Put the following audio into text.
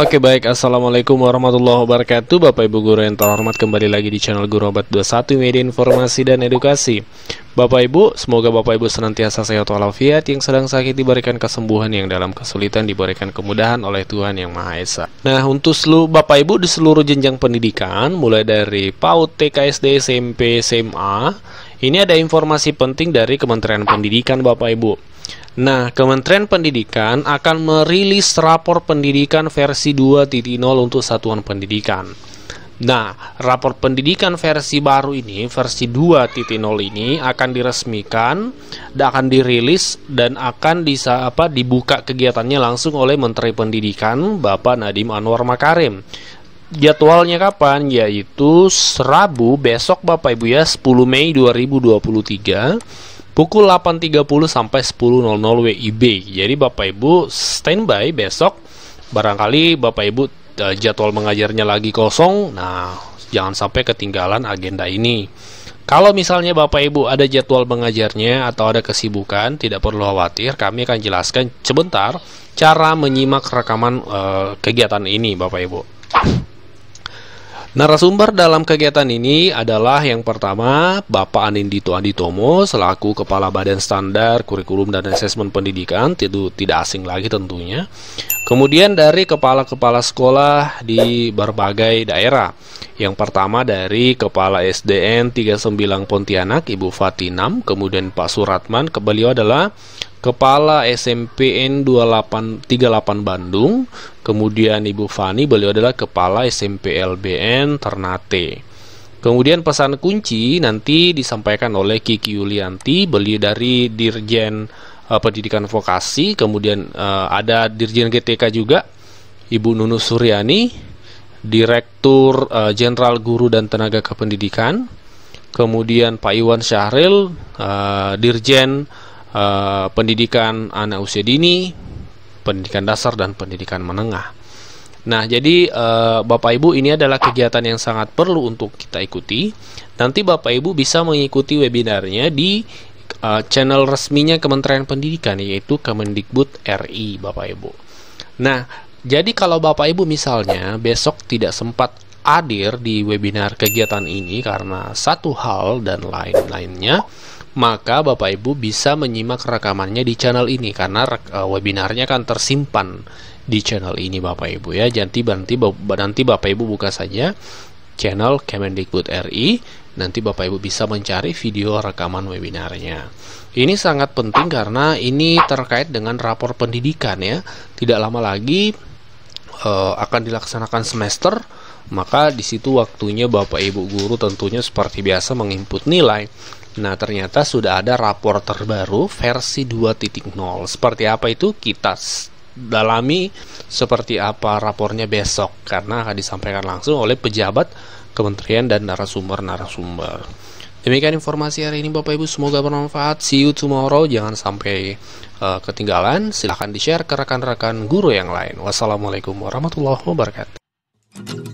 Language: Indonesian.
Oke baik, Assalamualaikum warahmatullahi wabarakatuh Bapak Ibu Guru yang terhormat kembali lagi di channel Guru Obat 21 Media Informasi dan Edukasi Bapak Ibu, semoga Bapak Ibu senantiasa sehat walafiat Yang sedang sakit diberikan kesembuhan Yang dalam kesulitan diberikan kemudahan oleh Tuhan Yang Maha Esa Nah untuk seluruh Bapak Ibu di seluruh jenjang pendidikan Mulai dari PAUD, TKSD, SMP, SMA Ini ada informasi penting dari Kementerian Pendidikan Bapak Ibu Nah, Kementerian Pendidikan akan merilis rapor pendidikan versi 2.0 untuk satuan pendidikan. Nah, rapor pendidikan versi baru ini, versi 2.0 ini akan diresmikan akan dirilis dan akan bisa apa dibuka kegiatannya langsung oleh Menteri Pendidikan Bapak Nadiem Anwar Makarim. Jadwalnya kapan? Yaitu Rabu besok Bapak Ibu ya 10 Mei 2023 pukul 8.30 sampai 10.00 WIB. Jadi Bapak Ibu standby besok barangkali Bapak Ibu uh, jadwal mengajarnya lagi kosong. Nah, jangan sampai ketinggalan agenda ini. Kalau misalnya Bapak Ibu ada jadwal mengajarnya atau ada kesibukan, tidak perlu khawatir, kami akan jelaskan sebentar cara menyimak rekaman uh, kegiatan ini Bapak Ibu. Narasumber dalam kegiatan ini adalah yang pertama Bapak Anindito Aditomo selaku Kepala Badan Standar Kurikulum dan Asesmen Pendidikan tidak asing lagi tentunya Kemudian dari kepala-kepala sekolah di berbagai daerah. Yang pertama dari Kepala SDN 39 Pontianak, Ibu Fatinam, kemudian Pak Suratman, ke beliau adalah Kepala SMPN 28, 38 Bandung, kemudian Ibu Fani, beliau adalah Kepala SMP LBN Ternate. Kemudian pesan kunci nanti disampaikan oleh Kiki Yulianti, beliau dari Dirjen Eh, pendidikan vokasi, kemudian uh, ada Dirjen GTK juga Ibu Nunu Suryani, Direktur eh, Jenderal Guru dan Tenaga Kependidikan, kemudian Pak Iwan Syahril, uh, Dirjen uh, Pendidikan Anak Usia Dini, Pendidikan Dasar dan Pendidikan Menengah. Nah, jadi uh, Bapak Ibu ini adalah kegiatan yang sangat perlu untuk kita ikuti. Nanti Bapak Ibu bisa mengikuti webinarnya di uh, channel resminya Kementerian Pendidikan yaitu Kemendikbud RI Bapak Ibu. Nah, jadi kalau Bapak Ibu misalnya besok tidak sempat hadir di webinar kegiatan ini karena satu hal dan lain-lainnya, maka Bapak Ibu bisa menyimak rekamannya di channel ini karena eh, webinarnya akan tersimpan di channel ini Bapak Ibu ya. Jadi nanti nanti Bapak Ibu buka saja channel Kemendikbud RI. Nanti Bapak Ibu bisa mencari video rekaman webinarnya. Ini sangat penting karena ini terkait dengan rapor pendidikan ya. Tidak lama lagi e, akan dilaksanakan semester, maka di situ waktunya Bapak Ibu guru tentunya seperti biasa menginput nilai. Nah, ternyata sudah ada rapor terbaru versi 2.0. Seperti apa itu? Kita dalami seperti apa rapornya besok karena akan disampaikan langsung oleh pejabat kementerian dan narasumber-narasumber. Demikian informasi hari ini Bapak Ibu, semoga bermanfaat. See you tomorrow, jangan sampai uh, ketinggalan. Silahkan di-share ke rekan-rekan guru yang lain. Wassalamualaikum warahmatullahi wabarakatuh.